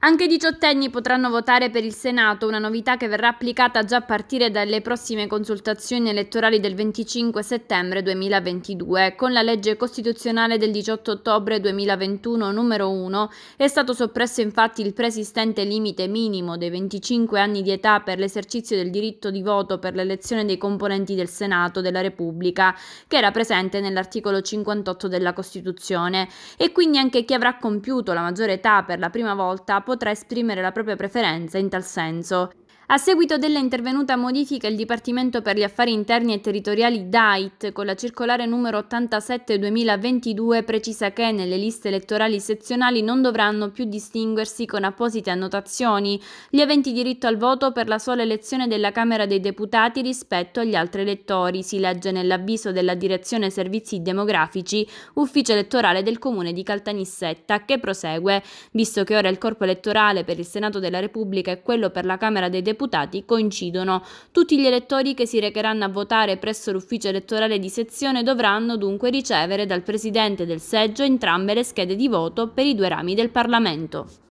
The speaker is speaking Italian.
Anche i diciottenni potranno votare per il Senato, una novità che verrà applicata già a partire dalle prossime consultazioni elettorali del 25 settembre 2022. Con la legge costituzionale del 18 ottobre 2021 numero 1 è stato soppresso infatti il preesistente limite minimo dei 25 anni di età per l'esercizio del diritto di voto per l'elezione dei componenti del Senato della Repubblica, che era presente nell'articolo 58 della Costituzione, e quindi anche chi avrà compiuto la maggiore età per la prima volta potrà esprimere la propria preferenza in tal senso. A seguito della intervenuta modifica, il Dipartimento per gli Affari Interni e Territoriali DAIT, con la circolare numero 87-2022, precisa che nelle liste elettorali sezionali non dovranno più distinguersi con apposite annotazioni gli aventi diritto al voto per la sola elezione della Camera dei Deputati rispetto agli altri elettori, si legge nell'avviso della Direzione Servizi Demografici, ufficio elettorale del Comune di Caltanissetta, che prosegue, visto che ora il corpo elettorale per il Senato della Repubblica e quello per la Camera dei Deputati deputati coincidono. Tutti gli elettori che si recheranno a votare presso l'ufficio elettorale di sezione dovranno dunque ricevere dal Presidente del seggio entrambe le schede di voto per i due rami del Parlamento.